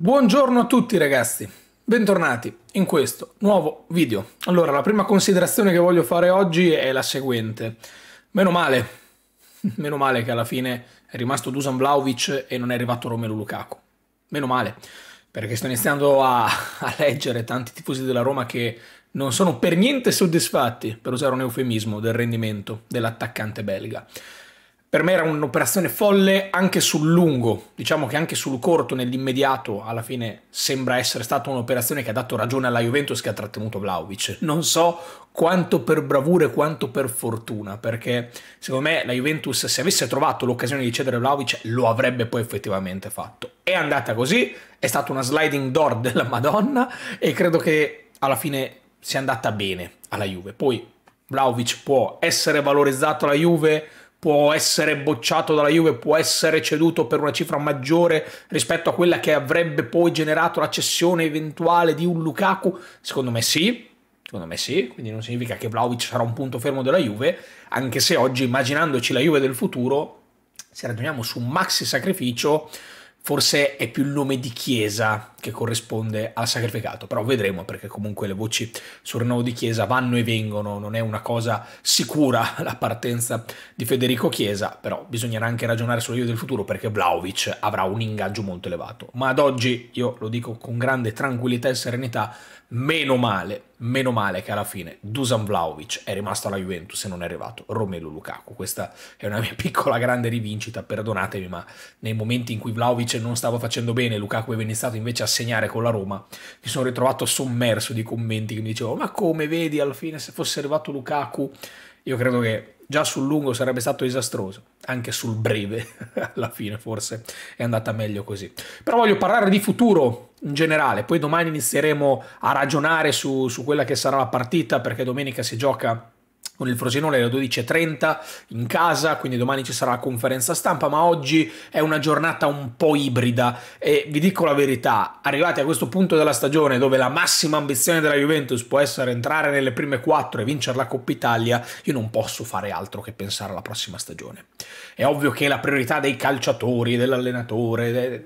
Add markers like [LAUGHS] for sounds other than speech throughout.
Buongiorno a tutti ragazzi, bentornati in questo nuovo video. Allora, la prima considerazione che voglio fare oggi è la seguente. Meno male, [LAUGHS] meno male che alla fine è rimasto Dusan Vlaovic e non è arrivato Romelu Lukaku. Meno male, perché sto iniziando a, [LAUGHS] a leggere tanti tifosi della Roma che non sono per niente soddisfatti, per usare un eufemismo, del rendimento dell'attaccante belga. Per me era un'operazione folle anche sul lungo, diciamo che anche sul corto, nell'immediato, alla fine sembra essere stata un'operazione che ha dato ragione alla Juventus che ha trattenuto Vlaovic. Non so quanto per bravura e quanto per fortuna, perché secondo me la Juventus se avesse trovato l'occasione di cedere Vlaovic lo avrebbe poi effettivamente fatto. È andata così, è stata una sliding door della Madonna e credo che alla fine sia andata bene alla Juve. Poi Vlaovic può essere valorizzato alla Juve può essere bocciato dalla Juve, può essere ceduto per una cifra maggiore rispetto a quella che avrebbe poi generato la cessione eventuale di un Lukaku? Secondo me sì, secondo me sì, quindi non significa che Vlaovic sarà un punto fermo della Juve, anche se oggi immaginandoci la Juve del futuro, se ragioniamo su un maxi sacrificio, forse è più il nome di chiesa che corrisponde al sacrificato, però vedremo perché comunque le voci sul rinnovo di chiesa vanno e vengono, non è una cosa sicura [LAUGHS] la partenza di Federico Chiesa, però bisognerà anche ragionare sullo sull'io del futuro perché Vlaovic avrà un ingaggio molto elevato, ma ad oggi io lo dico con grande tranquillità e serenità, Meno male, meno male che alla fine Dusan Vlaovic è rimasto alla Juventus e non è arrivato Romelu Lukaku. Questa è una mia [LAUGHS] piccola grande rivincita, perdonatemi, ma nei momenti in cui Vlaovic non stava facendo bene Lukaku è iniziato invece a segnare con la Roma, mi sono ritrovato sommerso di commenti che mi dicevano "Ma come vedi, alla fine se fosse arrivato Lukaku io credo che già sul lungo sarebbe stato disastroso, anche sul breve [LAUGHS] alla fine forse è andata meglio così. Però voglio parlare di futuro in generale, poi domani inizieremo a ragionare su, su quella che sarà la partita perché domenica si gioca con il Frosinone alle 12.30 in casa, quindi domani ci sarà la conferenza stampa, ma oggi è una giornata un po' ibrida e vi dico la verità, arrivati a questo punto della stagione dove la massima ambizione della Juventus può essere entrare nelle prime quattro e vincere la Coppa Italia, io non posso fare altro che pensare alla prossima stagione. È ovvio che la priorità dei calciatori, dell'allenatore, de...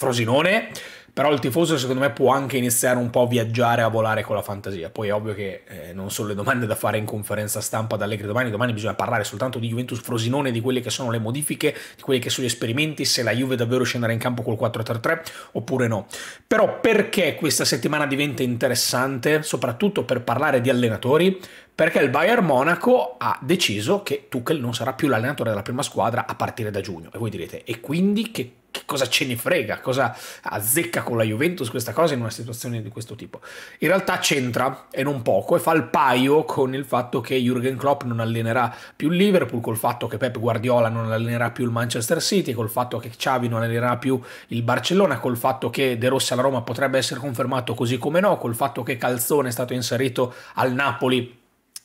Frosinone però il tifoso secondo me può anche iniziare un po' a viaggiare, a volare con la fantasia. Poi è ovvio che eh, non sono le domande da fare in conferenza stampa ad Allegri domani, domani bisogna parlare soltanto di Juventus Frosinone, di quelle che sono le modifiche, di quelli che sono gli esperimenti, se la Juve davvero scenderà in campo col 4-3-3 oppure no. Però perché questa settimana diventa interessante, soprattutto per parlare di allenatori? Perché il Bayern Monaco ha deciso che Tuchel non sarà più l'allenatore della prima squadra a partire da giugno. E voi direte, e quindi che che cosa ce ne frega, cosa azzecca con la Juventus questa cosa in una situazione di questo tipo. In realtà c'entra e non poco e fa il paio con il fatto che Jürgen Klopp non allenerà più il Liverpool, col fatto che Pep Guardiola non allenerà più il Manchester City, col fatto che Xavi non allenerà più il Barcellona, col fatto che De Rossi alla Roma potrebbe essere confermato così come no, col fatto che Calzone è stato inserito al Napoli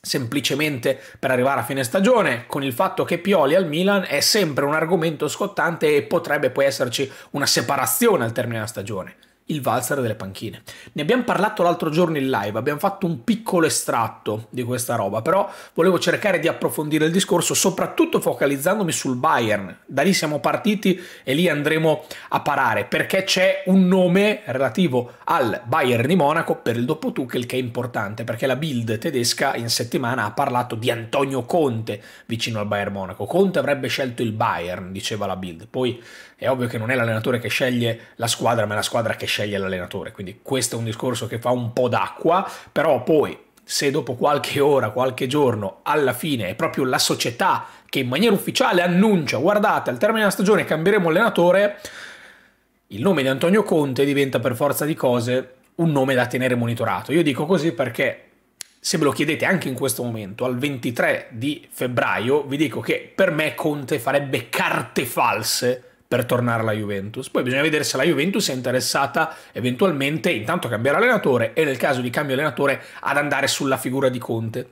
semplicemente per arrivare a fine stagione, con il fatto che Pioli al Milan è sempre un argomento scottante e potrebbe poi esserci una separazione al termine della stagione il valzer delle panchine. Ne abbiamo parlato l'altro giorno in live, abbiamo fatto un piccolo estratto di questa roba, però volevo cercare di approfondire il discorso, soprattutto focalizzandomi sul Bayern. Da lì siamo partiti e lì andremo a parare, perché c'è un nome relativo al Bayern di Monaco per il dopo Tuchel che è importante, perché la Bild tedesca in settimana ha parlato di Antonio Conte vicino al Bayern Monaco. Conte avrebbe scelto il Bayern, diceva la Bild. Poi è ovvio che non è l'allenatore che sceglie la squadra, ma è la squadra che sceglie sceglie l'allenatore. Quindi questo è un discorso che fa un po' d'acqua, però poi se dopo qualche ora, qualche giorno, alla fine è proprio la società che in maniera ufficiale annuncia guardate al termine della stagione cambieremo allenatore, il nome di Antonio Conte diventa per forza di cose un nome da tenere monitorato. Io dico così perché se me lo chiedete anche in questo momento, al 23 di febbraio, vi dico che per me Conte farebbe carte false per tornare alla Juventus. Poi bisogna vedere se la Juventus è interessata eventualmente intanto a cambiare allenatore e nel caso di cambio allenatore ad andare sulla figura di Conte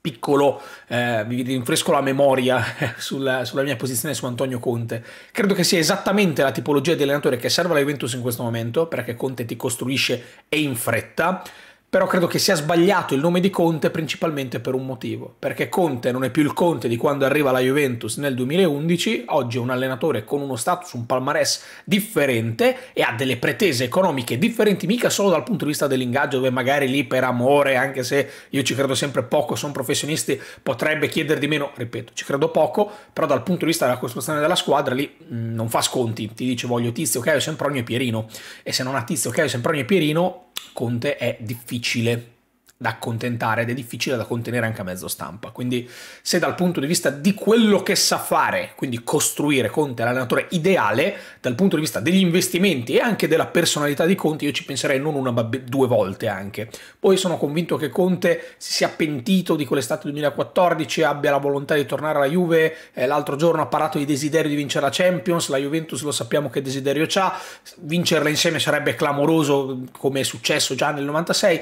piccolo, eh, vi rinfresco la memoria [LAUGHS] sulla, sulla, mia posizione su Antonio Conte. Credo che sia esattamente la tipologia di allenatore che serve alla Juventus in questo momento, perché Conte ti costruisce e in fretta. Però credo che sia sbagliato il nome di Conte principalmente per un motivo, perché Conte non è più il Conte di quando arriva la Juventus nel 2011, oggi è un allenatore con uno status, un palmarès differente e ha delle pretese economiche differenti mica solo dal punto di vista dell'ingaggio, dove magari lì per amore, anche se io ci credo sempre poco, sono professionisti, potrebbe chiedere di meno, ripeto, ci credo poco, però dal punto di vista della costruzione della squadra lì mh, mm, non fa sconti, ti dice voglio Tizio, Caio, Sempronio e Pierino e se non ha Tizio, Caio, Sempronio e Pierino Conte è difficile da accontentare ed è difficile da contenere anche a mezzo stampa. Quindi se dal punto di vista di quello che sa fare, quindi costruire Conte è l'allenatore ideale, dal punto di vista degli investimenti e anche della personalità di Conte, io ci penserei non una ma due volte anche. Poi sono convinto che Conte si sia pentito di quell'estate 2014, abbia la volontà di tornare alla Juve, eh, l'altro giorno ha parlato di desiderio di vincere la Champions, la Juventus lo sappiamo che desiderio c'ha, vincerla insieme sarebbe clamoroso come è successo già nel 96,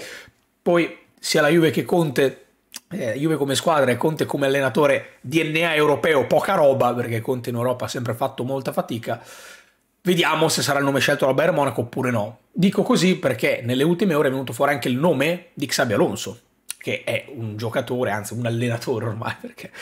poi sia la Juve che Conte eh, Juve come squadra e Conte come allenatore DNA europeo, poca roba, perché Conte in Europa ha sempre fatto molta fatica. Vediamo se sarà il nome scelto da Bayern Monaco oppure no. Dico così perché nelle ultime ore è venuto fuori anche il nome di Xabi Alonso, che è un giocatore, anzi un allenatore ormai, [LAUGHS] perché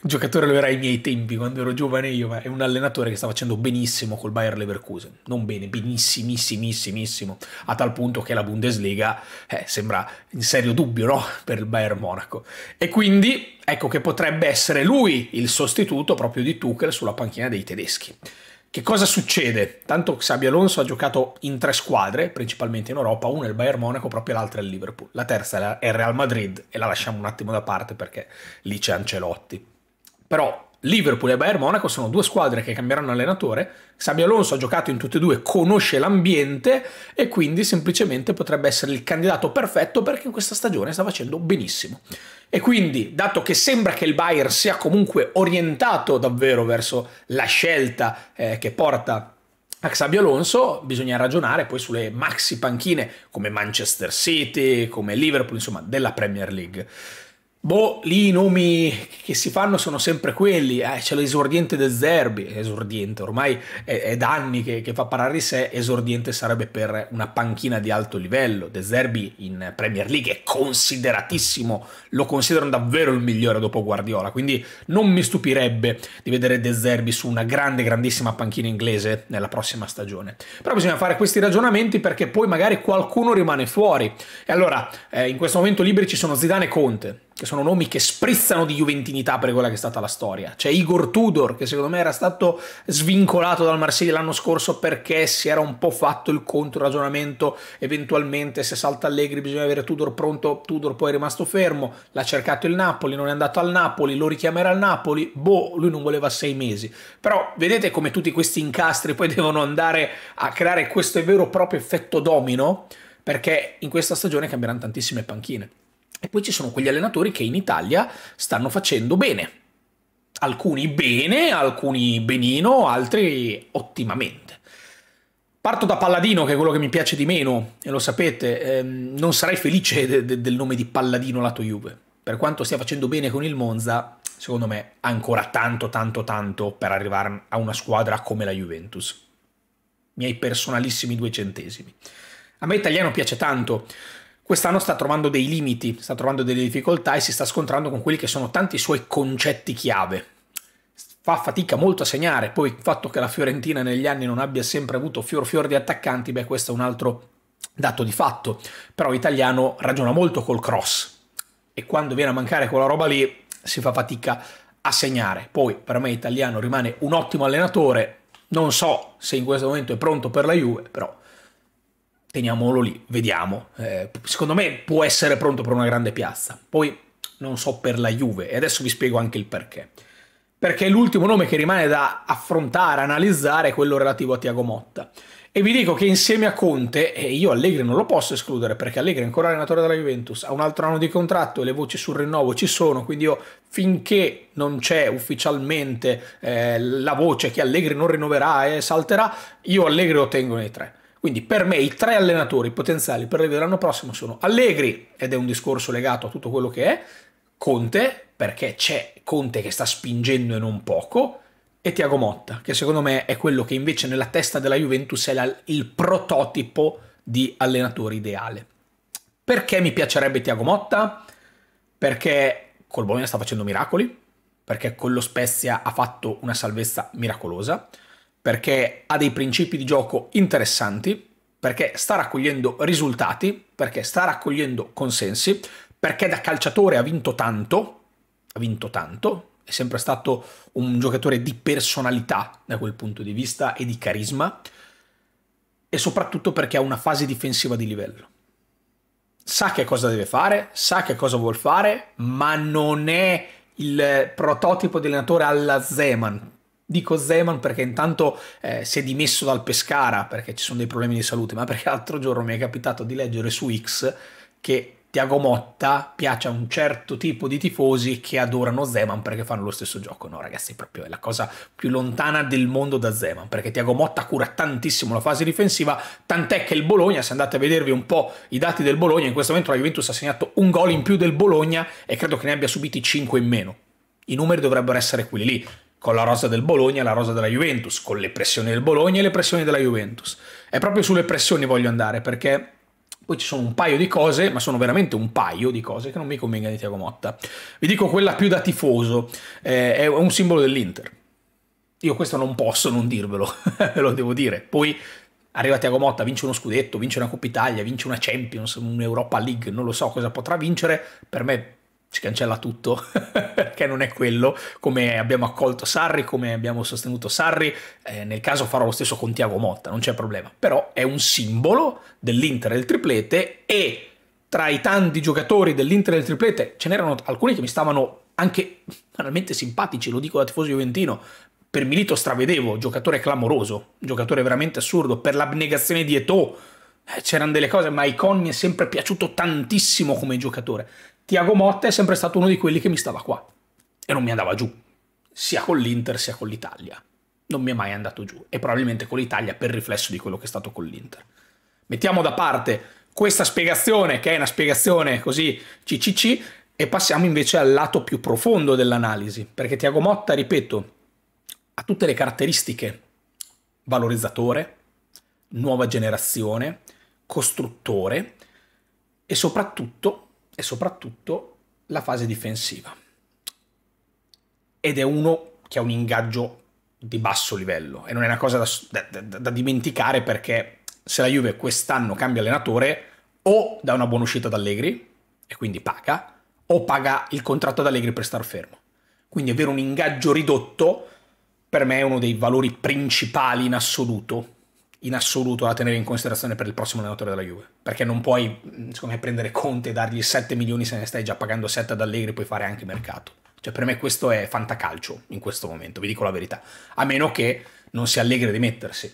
giocatore lo era ai miei tempi quando ero giovane io, ma è un allenatore che sta facendo benissimo col Bayer Leverkusen, non bene, benissimissimissimissimo, a tal punto che la Bundesliga eh, sembra in serio dubbio no? [LAUGHS] per il Bayern Monaco. E quindi ecco che potrebbe essere lui il sostituto proprio di Tuchel sulla panchina dei tedeschi. Che cosa succede? Tanto Xabi Alonso ha giocato in tre squadre, principalmente in Europa, una è il Bayern Monaco, proprio l'altra è il Liverpool. La terza è il Real Madrid e la lasciamo un attimo da parte perché lì c'è Ancelotti. Però Liverpool e Bayern Monaco sono due squadre che cambieranno allenatore. Sabio Alonso ha giocato in tutte e due, conosce l'ambiente e quindi semplicemente potrebbe essere il candidato perfetto perché in questa stagione sta facendo benissimo. E quindi, dato che sembra che il Bayern sia comunque orientato davvero verso la scelta eh, che porta a Xabi Alonso, bisogna ragionare poi sulle maxi panchine come Manchester City, come Liverpool, insomma, della Premier League. Boh, lì i nomi che si fanno sono sempre quelli. Eh, c'è l'esordiente del Zerbi, esordiente, ormai è, è da anni che, che, fa parlare di sé. Esordiente sarebbe per una panchina di alto livello. De Zerbi in Premier League è consideratissimo, lo considerano davvero il migliore dopo Guardiola. Quindi non mi stupirebbe di vedere De Zerbi su una grande, grandissima panchina inglese nella prossima stagione. Però bisogna fare questi ragionamenti perché poi magari qualcuno rimane fuori. E allora, eh, in questo momento liberi ci sono Zidane e Conte che sono nomi che sprizzano di juventinità per quella che è stata la storia. C'è Igor Tudor, che secondo me era stato svincolato dal Marsiglia l'anno scorso perché si era un po' fatto il contro ragionamento, eventualmente se salta Allegri bisogna avere Tudor pronto, Tudor poi è rimasto fermo, l'ha cercato il Napoli, non è andato al Napoli, lo richiamerà al Napoli, boh, lui non voleva sei mesi. Però vedete come tutti questi incastri poi [LAUGHS] devono andare a creare questo vero e proprio effetto domino, perché in questa stagione cambieranno tantissime panchine. E poi ci sono quegli allenatori che in Italia stanno facendo bene. Alcuni bene, alcuni benino, altri ottimamente. Parto da Palladino, che è quello che mi piace di meno, e lo sapete, ehm, non sarei felice de de del nome di Palladino lato Juve. Per quanto stia facendo bene con il Monza, secondo me ha ancora tanto, tanto, tanto per arrivare a una squadra come la Juventus. Miei personalissimi due centesimi. A me italiano piace tanto, quest'anno sta trovando dei limiti, sta trovando delle difficoltà e si sta scontrando con quelli che sono tanti suoi concetti chiave. Fa fatica molto a segnare, poi il fatto che la Fiorentina negli anni non abbia sempre avuto fior fior di attaccanti, beh questo è un altro dato di fatto, però l'italiano ragiona molto col cross e quando viene a mancare quella roba lì si fa fatica a segnare. Poi per me italiano rimane un ottimo allenatore, non so se in questo momento è pronto per la Juve, però teniamolo lì, vediamo. Eh, secondo me può essere pronto per una grande piazza. Poi non so per la Juve e adesso vi spiego anche il perché. Perché l'ultimo nome che rimane da affrontare, analizzare è quello relativo a Tiago Motta. E vi dico che insieme a Conte, e io Allegri non lo posso escludere perché Allegri è ancora allenatore della Juventus, ha un altro anno di contratto e le voci sul rinnovo ci sono, quindi io finché non c'è ufficialmente eh, la voce che Allegri non rinnoverà e salterà, io Allegri lo tengo nei tre quindi per me i tre allenatori potenziali per l'anno prossimo sono Allegri, ed è un discorso legato a tutto quello che è, Conte, perché c'è Conte che sta spingendo e non poco, e Tiago Motta, che secondo me è quello che invece nella testa della Juventus è la, il prototipo di allenatore ideale. Perché mi piacerebbe Tiago Motta? Perché col Bologna sta facendo miracoli, perché con lo Spezia ha fatto una salvezza miracolosa, perché ha dei principi di gioco interessanti, perché sta raccogliendo risultati, perché sta raccogliendo consensi, perché da calciatore ha vinto tanto, ha vinto tanto, è sempre stato un giocatore di personalità da quel punto di vista e di carisma, e soprattutto perché ha una fase difensiva di livello. Sa che cosa deve fare, sa che cosa vuol fare, ma non è il prototipo di allenatore alla Zeman, Dico Zeman perché intanto eh, si è dimesso dal Pescara perché ci sono dei problemi di salute, ma perché l'altro giorno mi è capitato di leggere su X che Tiago Motta piace a un certo tipo di tifosi che adorano Zeman perché fanno lo stesso gioco. No, ragazzi, proprio è la cosa più lontana del mondo da Zeman perché Tiago Motta cura tantissimo la fase difensiva. Tant'è che il Bologna, se andate a vedervi un po' i dati del Bologna, in questo momento la Juventus ha segnato un gol in più del Bologna e credo che ne abbia subiti 5 in meno. I numeri dovrebbero essere quelli lì con la rosa del Bologna e la rosa della Juventus, con le pressioni del Bologna e le pressioni della Juventus. È proprio sulle pressioni voglio andare perché poi ci sono un paio di cose, ma sono veramente un paio di cose che non mi convengono di Tiago Motta. Vi dico quella più da tifoso, eh, è un simbolo dell'Inter. Io questo non posso non dirvelo, ve [LAUGHS] lo devo dire. Poi arriva Tiago Motta, vince uno scudetto, vince una Coppa Italia, vince una Champions, un'Europa League, non lo so cosa potrà vincere, per me ci cancella tutto [LAUGHS] che non è quello come abbiamo accolto Sarri, come abbiamo sostenuto Sarri, eh, nel caso farò lo stesso con Tiago Motta, non c'è problema, però è un simbolo dell'Inter del triplete e tra i tanti giocatori dell'Inter del triplete ce n'erano alcuni che mi stavano anche veramente simpatici, lo dico da tifoso juventino, per Milito stravedevo, giocatore clamoroso, giocatore veramente assurdo, per l'abnegazione di Eto'o, eh, c'erano delle cose, ma Iconi è sempre piaciuto tantissimo come giocatore. Tiago Motta è sempre stato uno di quelli che mi stava qua e non mi andava giù, sia con l'Inter sia con l'Italia. Non mi è mai andato giù e probabilmente con l'Italia per riflesso di quello che è stato con l'Inter. Mettiamo da parte questa spiegazione, che è una spiegazione così CCC, e passiamo invece al lato più profondo dell'analisi, perché Tiago Motta, ripeto, ha tutte le caratteristiche valorizzatore, nuova generazione, costruttore e soprattutto e soprattutto la fase difensiva. Ed è uno che ha un ingaggio di basso livello e non è una cosa da, da, da dimenticare perché se la Juve quest'anno cambia allenatore o dà una buona uscita ad Allegri e quindi paga o paga il contratto ad Allegri per star fermo. Quindi avere un ingaggio ridotto per me è uno dei valori principali in assoluto in assoluto da tenere in considerazione per il prossimo allenatore della Juve, perché non puoi, mm, secondo me, prendere Conte e dargli 7 milioni se ne stai già pagando 7 ad Allegri, e puoi fare anche mercato. Cioè, per me questo è fantacalcio in questo momento, vi dico la verità. A meno che non si Allegri di mettersi.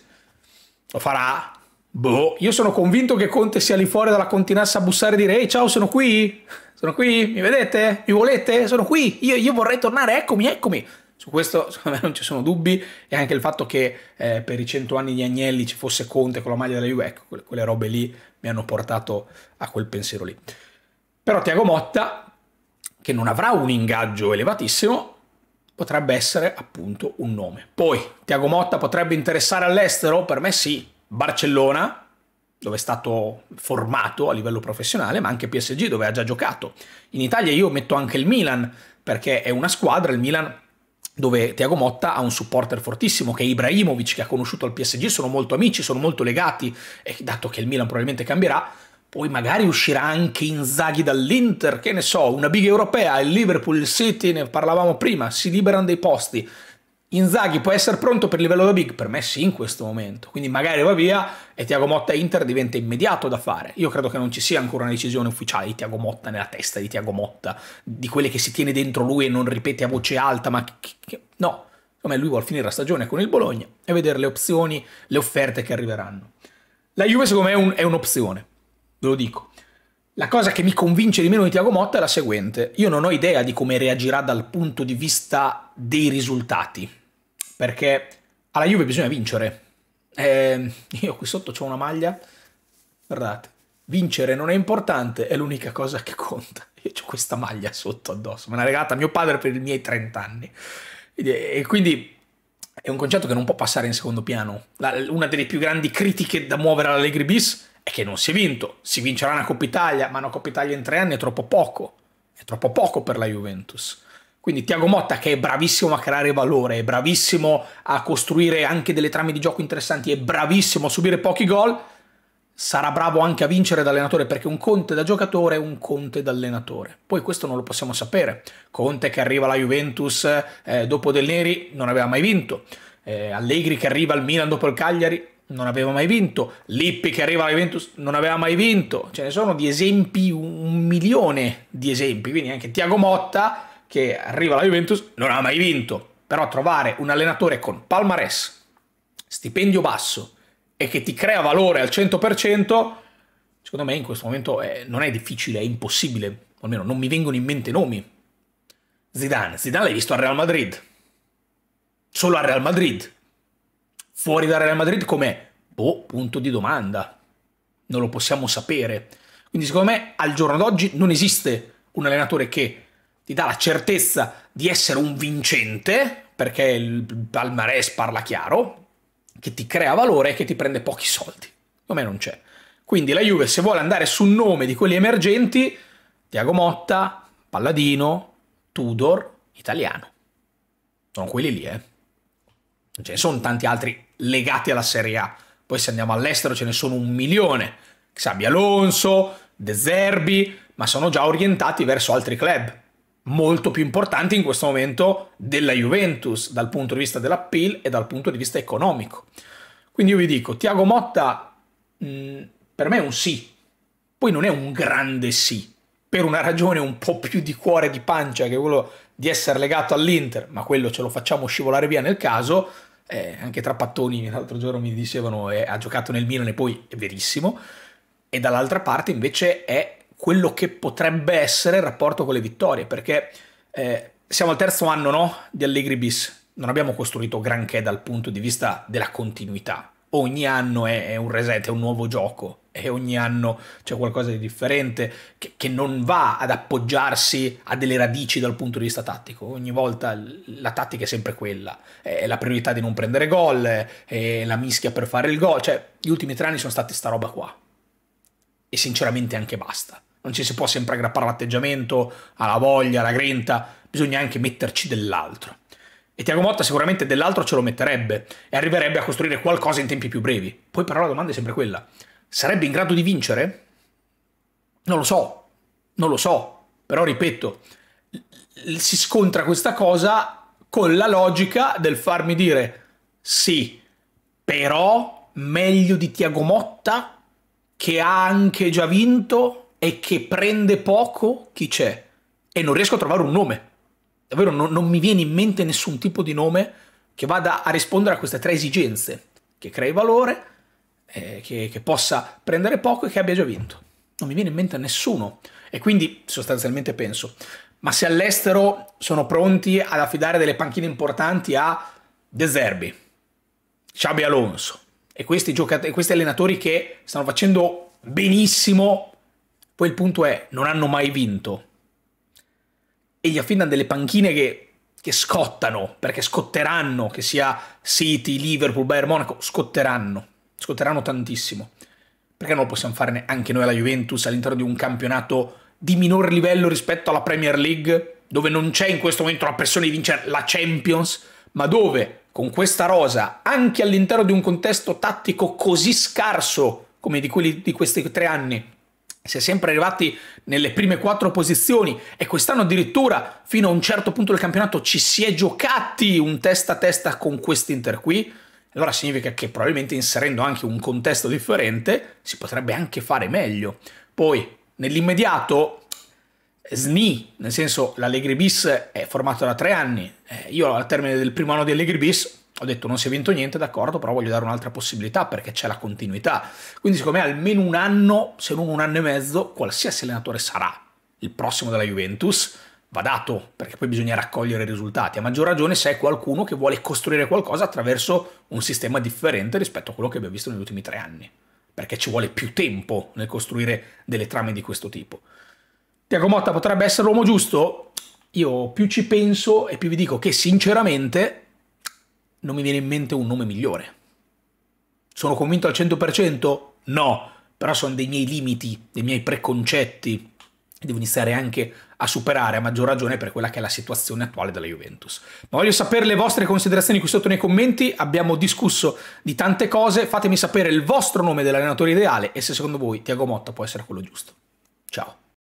Lo farà? Boh, io sono convinto che Conte sia lì fuori dalla continassa a bussare e dire «Ehi, ciao, sono qui?» Sono qui? Mi vedete? Mi volete? Sono qui? Io, io vorrei tornare, eccomi, eccomi. Su questo [LAUGHS] secondo me non ci sono dubbi e anche il fatto che eh, per i cento anni di Agnelli ci fosse Conte con la maglia della Juve, ecco, quelle, quelle robe lì mi hanno portato a quel pensiero lì. Però Tiago Motta, che non avrà un ingaggio elevatissimo, potrebbe essere appunto un nome. Poi Tiago Motta potrebbe interessare all'estero? Per me sì, Barcellona, dove è stato formato a livello professionale, ma anche PSG dove ha già giocato. In Italia io metto anche il Milan, perché è una squadra, il Milan dove Tiago Motta ha un supporter fortissimo che è Ibrahimovic che ha conosciuto al PSG, sono molto amici, sono molto legati e dato che il Milan probabilmente cambierà, poi magari uscirà anche Inzaghi dall'Inter, che ne so, una big europea, il Liverpool, il City, ne parlavamo prima, si liberano dei posti. Inzaghi può essere pronto per il livello da big? Per me sì in questo momento, quindi magari va via e Tiago Motta Inter diventa immediato da fare. Io credo che non ci sia ancora una decisione ufficiale di Tiago Motta nella testa di Tiago Motta, di quelle che si tiene dentro lui e non ripete a voce alta, ma che, che, no, come lui vuole finire la stagione con il Bologna e vedere le opzioni, le offerte che arriveranno. La Juve secondo me è, un, è un'opzione, ve lo dico. La cosa che mi convince di meno di Tiago Motta è la seguente. Io non ho idea di come reagirà dal punto di vista dei risultati perché alla Juve bisogna vincere. Eh, io qui sotto ho una maglia, guardate, vincere non è importante, è l'unica cosa che conta. Io ho questa maglia sotto addosso, me l'ha regalata mio padre per i miei 30 anni. E quindi è un concetto che non può passare in secondo piano. La, una delle più grandi critiche da muovere all'Allegri bis è che non si è vinto. Si vincerà una Coppa Italia, ma una Coppa Italia in tre anni è troppo poco. È troppo poco per la Juventus. Quindi Tiago Motta che è bravissimo a creare valore, è bravissimo a costruire anche delle trame di gioco interessanti, è bravissimo a subire pochi gol, sarà bravo anche a vincere da allenatore perché un Conte da giocatore è un Conte da allenatore. Poi questo non lo possiamo sapere. Conte che arriva alla Juventus eh, dopo Del Neri non aveva mai vinto. Eh, Allegri che arriva al Milan dopo il Cagliari non aveva mai vinto. Lippi che arriva alla Juventus non aveva mai vinto. Ce ne sono di esempi un milione di esempi. Quindi anche Tiago Motta che arriva alla Juventus, non ha mai vinto, però trovare un allenatore con palmarès, stipendio basso e che ti crea valore al 100%, secondo me in questo momento è, non è difficile, è impossibile, O almeno non mi vengono in mente nomi. Zidane, Zidane l'hai visto al Real Madrid, solo al Real Madrid, fuori dal Real Madrid come, boh, punto di domanda, non lo possiamo sapere. Quindi secondo me al giorno d'oggi non esiste un allenatore che ti dà la certezza di essere un vincente, perché il palmarès parla chiaro, che ti crea valore e che ti prende pochi soldi. Come non c'è. Quindi la Juve, se vuole andare sul nome di quelli emergenti, Tiago Motta, Palladino, Tudor, Italiano. Sono quelli lì, eh. Non ce ne sono tanti altri legati alla Serie A. Poi se andiamo all'estero ce ne sono un milione. Xabi Alonso, De Zerbi, ma sono già orientati verso altri club molto più importante in questo momento della Juventus dal punto di vista dell'appeal e dal punto di vista economico. Quindi io vi dico, Tiago Motta mh, mm, per me è un sì, poi non è un grande sì, per una ragione un po' più di cuore di pancia che quello di essere legato all'Inter, ma quello ce lo facciamo scivolare via nel caso, eh, anche Trappattoni l'altro giorno mi dicevano eh, ha giocato nel Milan e poi è verissimo, e dall'altra parte invece è quello che potrebbe essere il rapporto con le vittorie, perché eh, siamo al terzo anno no, di Allegri bis, non abbiamo costruito granché dal punto di vista della continuità. Ogni anno è, è un reset, è un nuovo gioco e ogni anno c'è qualcosa di differente che, che, non va ad appoggiarsi a delle radici dal punto di vista tattico. Ogni volta la tattica è sempre quella, è la priorità di non prendere gol, è la mischia per fare il gol, cioè gli ultimi tre anni sono stati sta roba qua. E sinceramente anche basta non ci si può sempre aggrappare all'atteggiamento, alla voglia, alla grinta, bisogna anche metterci dell'altro. E Tiago Motta sicuramente dell'altro ce lo metterebbe e arriverebbe a costruire qualcosa in tempi più brevi. Poi però la domanda è sempre quella, sarebbe in grado di vincere? Non lo so, non lo so, però ripeto, si scontra questa cosa con la logica del farmi dire sì, però meglio di Tiago Motta che ha anche già vinto è che prende poco chi c'è e non riesco a trovare un nome. Davvero non, non mi viene in mente nessun tipo di nome che vada a rispondere a queste tre esigenze, che crei valore, eh, che, che possa prendere poco e che abbia già vinto. Non mi viene in mente nessuno e quindi sostanzialmente penso, ma se all'estero sono pronti ad affidare delle panchine importanti a De Zerbi, Xabi Alonso e questi, e questi allenatori che stanno facendo benissimo poi il punto è, non hanno mai vinto. E gli affidano delle panchine che, che scottano, perché scotteranno, che sia City, Liverpool, Bayern Monaco, scotteranno. Scotteranno tantissimo. Perché non lo possiamo fare anche noi alla Juventus all'interno di un campionato di minor livello rispetto alla Premier League, dove non c'è in questo momento la pressione di vincere la Champions, ma dove con questa rosa, anche all'interno di un contesto tattico così scarso come di quelli di questi tre anni, si è sempre arrivati nelle prime quattro posizioni e quest'anno addirittura fino a un certo punto del campionato ci si è giocati un testa a testa con quest'Inter qui, allora significa che probabilmente inserendo anche un contesto differente si potrebbe anche fare meglio. Poi nell'immediato SNI, nel senso l'Allegri bis è formato da tre anni, eh, io al termine del primo anno di Allegri bis ho detto non si è vinto niente, d'accordo, però voglio dare un'altra possibilità perché c'è la continuità. Quindi secondo me almeno un anno, se non un anno e mezzo, qualsiasi allenatore sarà il prossimo della Juventus, va dato, perché poi bisogna raccogliere i risultati. A maggior ragione se è qualcuno che vuole costruire qualcosa attraverso un sistema differente rispetto a quello che abbiamo visto negli ultimi tre anni, perché ci vuole più tempo nel costruire delle trame di questo tipo. Tiago Motta potrebbe essere l'uomo giusto? Io più ci penso e più vi dico che sinceramente non mi viene in mente un nome migliore. Sono convinto al 100%? No, però sono dei miei limiti, dei miei preconcetti, devo iniziare anche a superare a maggior ragione per quella che è la situazione attuale della Juventus. Ma voglio sapere le vostre considerazioni qui sotto nei commenti, abbiamo discusso di tante cose, fatemi sapere il vostro nome dell'allenatore ideale e se secondo voi Tiago Motta può essere quello giusto. Ciao.